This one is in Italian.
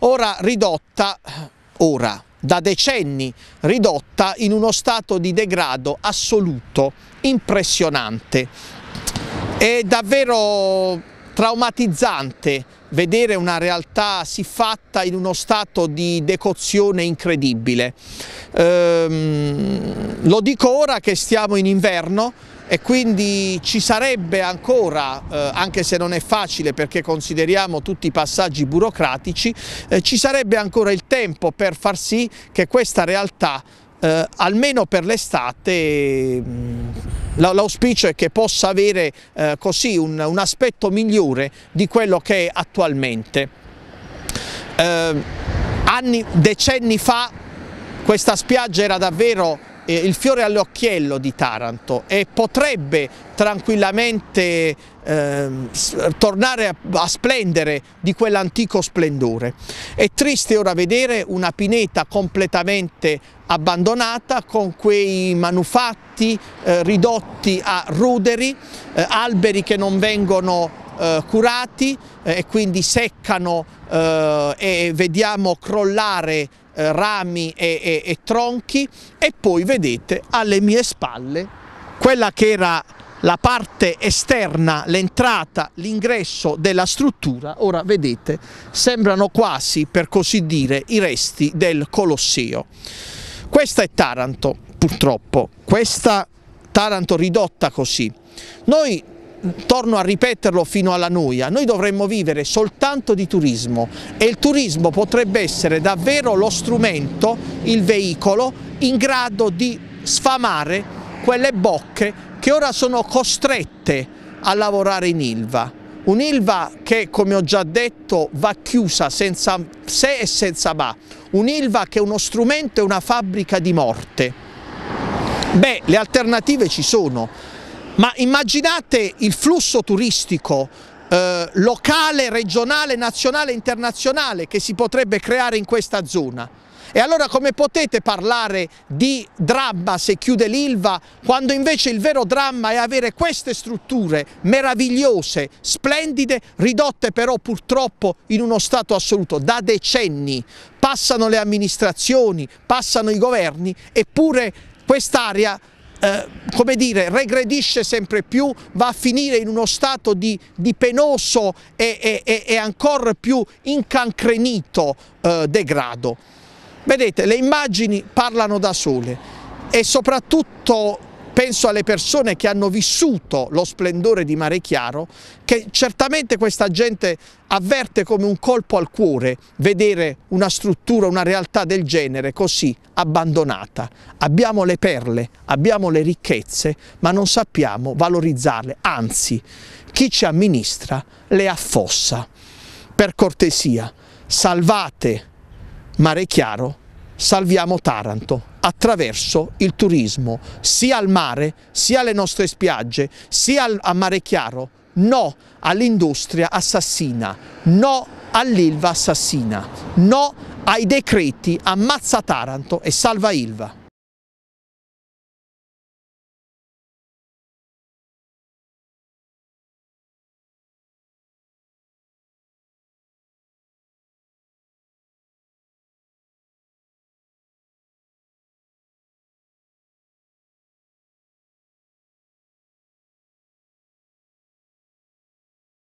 ora ridotta, ora, da decenni ridotta in uno stato di degrado assoluto, impressionante. È davvero traumatizzante vedere una realtà siffatta in uno stato di decozione incredibile. Ehm, lo dico ora che stiamo in inverno, e quindi ci sarebbe ancora, eh, anche se non è facile perché consideriamo tutti i passaggi burocratici, eh, ci sarebbe ancora il tempo per far sì che questa realtà, eh, almeno per l'estate, mm, L'auspicio è che possa avere eh, così un, un, aspetto migliore di quello che è attualmente. Eh, anni, decenni fa questa spiaggia era davvero eh, il fiore all'occhiello di Taranto e potrebbe tranquillamente eh, tornare a, a splendere di quell'antico splendore. È triste ora vedere una pineta completamente abbandonata con quei manufatti eh, ridotti a ruderi, eh, alberi che non vengono eh, curati eh, e quindi seccano e vediamo crollare eh, rami e, e, e tronchi e poi vedete alle mie spalle quella che era la parte esterna, l'entrata, l'ingresso della struttura, ora vedete, sembrano quasi, per così dire, i resti del Colosseo. Questa è Taranto, purtroppo, questa Taranto ridotta così. Noi torno a ripeterlo fino alla noia, noi dovremmo vivere soltanto di turismo e il turismo potrebbe essere davvero lo strumento, il veicolo in grado di sfamare quelle bocche che ora sono costrette a lavorare in Ilva. Un'Ilva che, come ho già detto, va chiusa senza se e senza ma. Un'Ilva che è uno strumento e una fabbrica di morte. Beh, le alternative ci sono ma immaginate il flusso turistico eh, locale, regionale, nazionale internazionale che si potrebbe creare in questa zona. E allora come potete parlare di dramma se chiude l'Ilva quando invece il vero dramma è avere queste strutture meravigliose, splendide, ridotte però purtroppo in uno stato assoluto da decenni. Passano le amministrazioni, passano i governi eppure quest'area eh, come dire, regredisce sempre più, va a finire in uno stato di, di penoso e, e, e, ancora più incancrenito eh, degrado. Vedete, le immagini parlano da sole e soprattutto penso alle persone che hanno vissuto lo splendore di Mare Chiaro, che certamente questa gente avverte come un colpo al cuore vedere una struttura, una realtà del genere così abbandonata. Abbiamo le perle, abbiamo le ricchezze, ma non sappiamo valorizzarle, anzi chi ci amministra le affossa. Per cortesia, salvate Mare Chiaro salviamo Taranto attraverso il turismo, sia al mare, sia alle nostre spiagge, sia a Mare Chiaro, no all'industria assassina, no all'Ilva assassina, no ai decreti ammazza Taranto e salva Ilva.